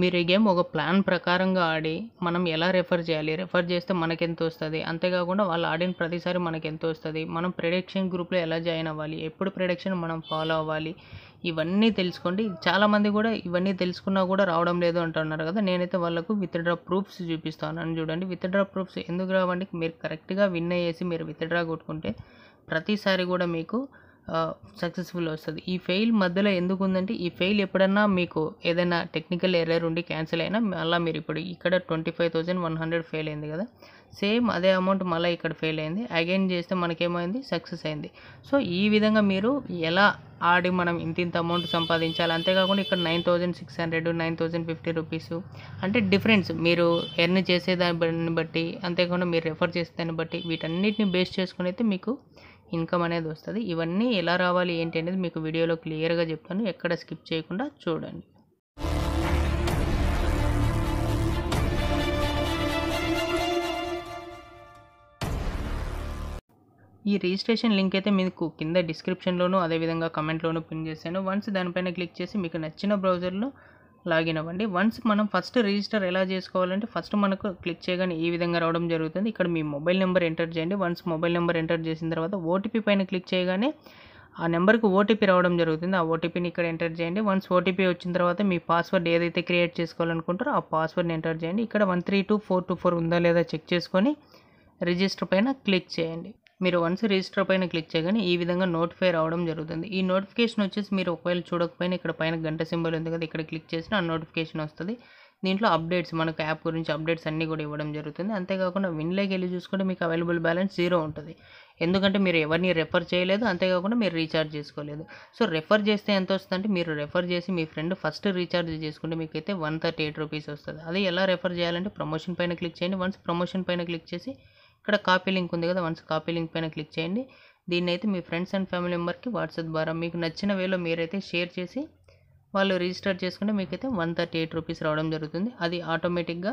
మీరు ఈ గేమ్ ఒక ప్లాన్ ప్రకారంగా ఆడి మనం ఎలా రెఫర్ చేయాలి రెఫర్ చేస్తే మనకి ఎంత వస్తుంది అంతేకాకుండా వాళ్ళు ఆడిన ప్రతిసారి మనకి ఎంత వస్తుంది మనం ప్రొడక్షన్ గ్రూప్లో ఎలా జాయిన్ అవ్వాలి ఎప్పుడు ప్రొడక్షన్ మనం ఫాలో అవ్వాలి ఇవన్నీ తెలుసుకోండి చాలామంది కూడా ఇవన్నీ తెలుసుకున్నా కూడా రావడం లేదు అంటున్నారు కదా నేనైతే వాళ్ళకు విత్డ్రా ప్రూఫ్స్ చూపిస్తాను అని చూడండి విత్డ్రా ప్రూఫ్స్ ఎందుకు రావండి మీరు కరెక్ట్గా విన్ అయ్యేసి మీరు విత్డ్రా కొట్టుకుంటే ప్రతిసారి కూడా మీకు సక్సెస్ఫుల్ వస్తుంది ఈ ఫెయిల్ మధ్యలో ఎందుకు ఉందంటే ఈ ఫెయిల్ ఎప్పుడన్నా మీకు ఏదైనా టెక్నికల్ ఎర్రర్ ఉండి క్యాన్సిల్ అయినా మళ్ళీ మీరు ఇప్పుడు ఇక్కడ twenty five thousand one hundred fail అయింది కదా సేమ్ అదే అమౌంట్ మళ్ళీ ఇక్కడ ఫెయిల్ అయింది అగైన్ చేస్తే మనకేమైంది సక్సెస్ అయింది సో ఈ విధంగా మీరు ఎలా ఆడి మనం ఇంత ఇంత అమౌంట్ సంపాదించాలి అంతేకాకుండా ఇక్కడ nine thousand six hundred nine thousand fifty rupees అంటే డిఫరెన్స్ మీరు ఎర్న్ చేసే దాన్ని బట్టి అంతేకాకుండా మీరు రెఫర్ చేసే దాన్ని బట్టి వీటన్నిటిని బేస్ చేసుకుని అయితే మీకు ఇన్కమ్ అనేది వస్తుంది ఇవన్నీ ఎలా రావాలి ఏంటి అనేది మీకు వీడియోలో క్లియర్గా చెప్తాను ఎక్కడ స్కిప్ చేయకుండా చూడండి ఈ రిజిస్ట్రేషన్ లింక్ అయితే మీకు కింద డిస్క్రిప్షన్లోను అదేవిధంగా కమెంట్లోను పిన్ చేశాను వన్స్ దానిపైన క్లిక్ చేసి మీకు నచ్చిన బ్రౌజర్లో లాగిన్ అవ్వండి వన్స్ మనం ఫస్ట్ రిజిస్టర్ ఎలా చేసుకోవాలంటే ఫస్ట్ మనకు క్లిక్ చేయగానే ఈ విధంగా రావడం జరుగుతుంది ఇక్కడ మీ మొబైల్ నెంబర్ ఎంటర్ చేయండి వన్స్ మొబైల్ నెంబర్ ఎంటర్ చేసిన తర్వాత ఓటీపీ పైన క్లిక్ చేయగానే ఆ నెంబర్కి ఓటీపీ రావడం జరుగుతుంది ఆ ఓటీపీని ఇక్కడ ఎంటర్ చేయండి వన్స్ ఓటీపీ వచ్చిన తర్వాత మీ పాస్వర్డ్ ఏదైతే క్రియేట్ చేసుకోవాలనుకుంటారో ఆ పాస్వర్డ్ని ఎంటర్ చేయండి ఇక్కడ one three two four two four ఉందా లేదా చెక్ చేసుకొని రిజిస్టర్ పైన క్లిక్ చేయండి మీరు వన్స్ రిజిస్టర్ పైన క్లిక్ చేయగానే ఈ విధంగా నోటిఫై రావడం జరుగుతుంది ఈ నోటిఫికేషన్ వచ్చేసి మీరు ఒకవేళ చూడకపోయినా ఇక్కడ పైన గంట సింబల్ ఉంది కదా ఇక్కడ క్లిక్ చేసిన ఆ నోటిఫికేషన్ వస్తుంది దీంట్లో అప్డేట్స్ మనకు యాప్ గురించి అప్డేట్స్ అన్నీ కూడా ఇవ్వడం జరుగుతుంది అంతేకాకుండా విన్లేకి వెళ్ళి చూసుకుంటే మీకు అవైలబుల్ బ్యాలెన్స్ జీరో ఉంటుంది ఎందుకంటే మీరు ఎవరిని రెఫర్ చేయలేదు అంతేకాకుండా మీరు రీఛార్జ్ చేసుకోలేదు సో రెఫర్ చేస్తే ఎంత వస్తుందంటే మీరు రెఫర్ చేసి మీ ఫ్రెండ్ ఫస్ట్ రీఛార్జ్ చేసుకుంటే మీకు అయితే వన్ థర్టీ ఎయిట్ రూపీస్ వస్తుంది అది ఎలా రెఫర్ చేయాలంటే ప్రమోషన్ పైన క్లిక్ చేయండి వన్స్ ప్రమోషన్ పైన క్లిక్ చేసి ఇక్కడ కాపీ లింక్ ఉంది కదా వన్స్ కాపీ లింక్ పైన క్లిక్ చేయండి దీన్ని అయితే మీ ఫ్రెండ్స్ అండ్ ఫ్యామిలీ మెంబర్కి వాట్సాప్ ద్వారా మీకు నచ్చిన వేలో మీరైతే షేర్ చేసి వాళ్ళు రిజిస్టర్ చేసుకుంటే మీకైతే వన్ థర్టీ ఎయిట్ రూపీస్ రావడం జరుగుతుంది అది ఆటోమేటిక్గా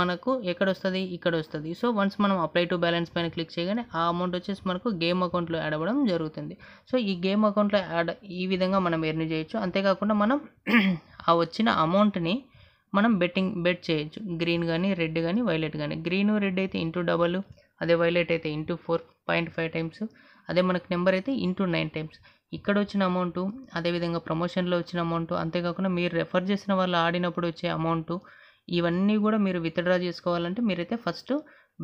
మనకు ఎక్కడ వస్తుంది ఇక్కడ వస్తుంది సో వన్స్ మనం అప్లై టు బ్యాలెన్స్ పైన క్లిక్ చేయగానే ఆ అమౌంట్ వచ్చేసి మనకు గేమ్ అకౌంట్లో యాడ్ అవ్వడం జరుగుతుంది సో ఈ గేమ్ అకౌంట్లో యాడ్ ఈ విధంగా మనం ఎర్న్ చేయొచ్చు అంతేకాకుండా మనం ఆ వచ్చిన అమౌంట్ని మనం బెట్టింగ్ బెట్ చేయొచ్చు గ్రీన్ కానీ రెడ్ కానీ వైలెట్ కానీ గ్రీన్ రెడ్ అయితే ఇంటూ డబల్ అదే వైలెట్ అయితే into four point five times అదే మనకు నెంబర్ అయితే ఇంటూ నైన్ టైమ్స్ ఇక్కడ వచ్చిన అమౌంట్ అదేవిధంగా ప్రమోషన్లో వచ్చిన అమౌంట్ అంతేకాకుండా మీరు రెఫర్ చేసిన వాళ్ళు ఆడినప్పుడు వచ్చే అమౌంట్ ఇవన్నీ కూడా మీరు విత్డ్రా చేసుకోవాలంటే మీరైతే ఫస్ట్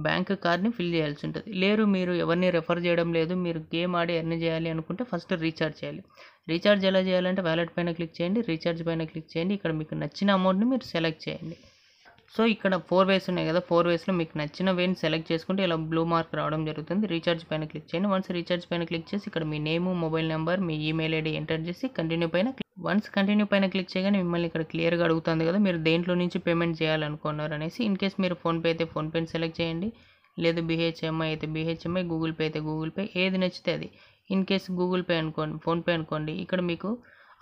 బ్యాంక్ కార్డ్ని ఫిల్ చేయాల్సి ఉంటుంది లేరు మీరు ఎవరిని రెఫర్ చేయడం లేదు మీరు గేమ్ ఆడి ఎర్న్ చేయాలి అనుకుంటే ఫస్ట్ రీఛార్జ్ చేయాలి రీఛార్జ్ ఎలా చేయాలంటే వ్యాలెట్ పైన క్లిక్ చేయండి రీఛార్జ్ పైన క్లిక్ చేయండి ఇక్కడ మీకు నచ్చిన అమౌంట్ని మీరు సెలెక్ట్ చేయండి సో ఇక్కడ ఫోర్ వేస్ ఉన్నాయి కదా ఫోర్ వేస్లో మీకు నచ్చిన వేని సెలెక్ట్ చేసుకుంటే ఇలా బ్లూ మార్క్ రావడం జరుగుతుంది రీఛార్జ్ పైన క్లిక్ చేయండి వన్స్ రీఛార్జ్ పైన క్లిక్ చేసి ఇక్కడ మీ నేము మొబైల్ నెంబర్ మీ ఈమెయిల్ ఐడి ఎంటర్ చేసి కంటిన్యూ పైన క్లిక్ వన్స్ కంటిన్యూ పైన క్లిక్ చేయగానే మిమ్మల్ని ఇక్కడ క్లియర్గా అడుగుతుంది కదా మీరు దేంట్లో నుంచి పేమెంట్ చేయాలనుకున్నారు అనేసి ఇన్ కేస్ మీరు ఫోన్పే అయితే ఫోన్పేని సెలెక్ట్ చేయండి లేదు బిహెచ్ఎంఐ అయితే బిహెచ్ఎంఐ గూగుల్ పే అయితే గూగుల్ పే ఏది నచ్చితే అది ఇన్ కేస్ గూగుల్ పే అనుకోండి ఫోన్పే అనుకోండి ఇక్కడ మీకు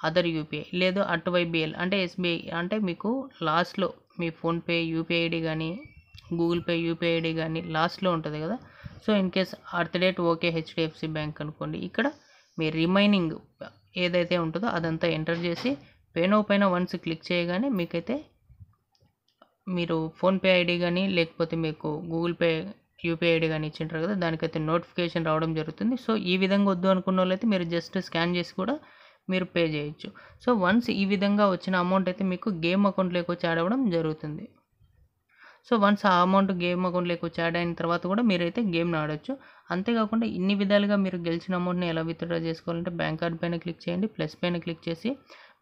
అదర్ యూపీఐ లేదు వైబిఎల్ అంటే ఎస్బీఐ అంటే మీకు లాస్ట్లో మీ ఫోన్పే యూపీఐ ఐడి కానీ గూగుల్ పే యూపీఐ ఐడి కానీ లాస్ట్లో ఉంటుంది కదా so in case at the date okay HDFC bank అనుకోండి ఇక్కడ మీ రిమైనింగ్ ఏదైతే ఉంటుందో అదంతా ఎంటర్ చేసి పేనో పైన వన్స్ క్లిక్ చేయగానే మీకైతే మీరు ఫోన్పే ఐడి కానీ లేకపోతే మీకు గూగుల్ పే యూపీఐ ఐడి కానీ ఇచ్చింటారు కదా దానికైతే నోటిఫికేషన్ రావడం జరుగుతుంది సో ఈ విధంగా వద్దు అనుకున్న వాళ్ళైతే మీరు జస్ట్ స్కాన్ చేసి కూడా మీరు పే చేయొచ్చు సో వన్స్ ఈ విధంగా వచ్చిన అమౌంట్ అయితే మీకు గేమ్ అకౌంట్లోకి వచ్చి ఆడవడం జరుగుతుంది సో వన్స్ ఆ అమౌంట్ గేమ్ అకౌంట్లోకి వచ్చి యాడ్ అయిన తర్వాత కూడా మీరైతే గేమ్ని ఆడొచ్చు అంతేకాకుండా ఇన్ని విధాలుగా మీరు గెలిచిన అమౌంట్ని ఎలా విత్డ్రా చేసుకోవాలంటే బ్యాంక్ కార్డ్ పైన క్లిక్ చేయండి ప్లస్ పైన క్లిక్ చేసి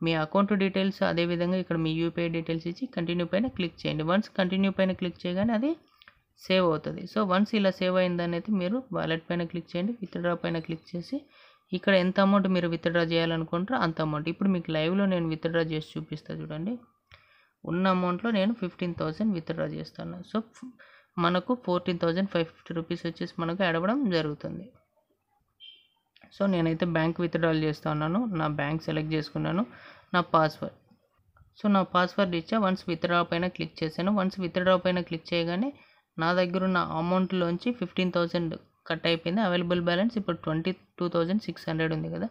మీ అకౌంట్ డీటెయిల్స్ అదేవిధంగా ఇక్కడ మీ యూపీఐ డీటెయిల్స్ ఇచ్చి కంటిన్యూ పైన క్లిక్ చేయండి వన్స్ కంటిన్యూ పైన క్లిక్ చేయగానే అది సేవ్ అవుతుంది సో వన్స్ ఇలా సేవ్ అయిందని అయితే మీరు వాలెట్ పైన క్లిక్ చేయండి విత్డ్రా పైన క్లిక్ చేసి ఇక్కడ ఎంత అమౌంట్ మీరు విత్డ్రా చేయాలనుకుంటారో అంత అమౌంట్ ఇప్పుడు మీకు లైవ్లో నేను విత్డ్రా చేసి చూపిస్తాను చూడండి ఉన్న అమౌంట్లో నేను ఫిఫ్టీన్ థౌజండ్ విత్డ్రా చేస్తాను సో మనకు fourteen thousand five fifty rupees వచ్చేసి మనకు అడవడం జరుగుతుంది సో నేనైతే బ్యాంక్ విత్డ్రాల్ చేస్తూ ఉన్నాను నా బ్యాంక్ సెలెక్ట్ చేసుకున్నాను నా పాస్వర్డ్ సో నా పాస్వర్డ్ ఇచ్చా వన్స్ విత్డ్రా పైన క్లిక్ చేశాను వన్స్ విత్డ్రా పైన క్లిక్ చేయగానే నా దగ్గర ఉన్న అమౌంట్లోంచి ఫిఫ్టీన్ థౌజండ్ కట్ అయిపోయింది అవైలబుల్ బ్యాలెన్స్ ఇప్పుడు twenty two thousand six hundred ఉంది కదా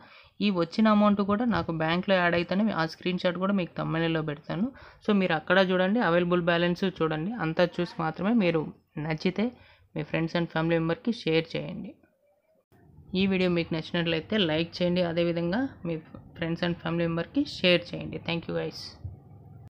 ఈ వచ్చిన అమౌంట్ కూడా నాకు బ్యాంక్లో యాడ్ అయితేనే ఆ స్క్రీన్ షాట్ కూడా మీకు తమ్మనేలో పెడతాను సో మీరు అక్కడ చూడండి అవైలబుల్ బ్యాలెన్స్ చూడండి అంతా చూసి మాత్రమే మీరు నచ్చితే మీ ఫ్రెండ్స్ అండ్ ఫ్యామిలీ మెంబర్కి షేర్ చేయండి ఈ వీడియో మీకు నచ్చినట్లయితే లైక్ చేయండి అదేవిధంగా మీ ఫ్రెండ్స్ అండ్ ఫ్యామిలీ మెంబర్కి షేర్ చేయండి థ్యాంక్ యూ గైస్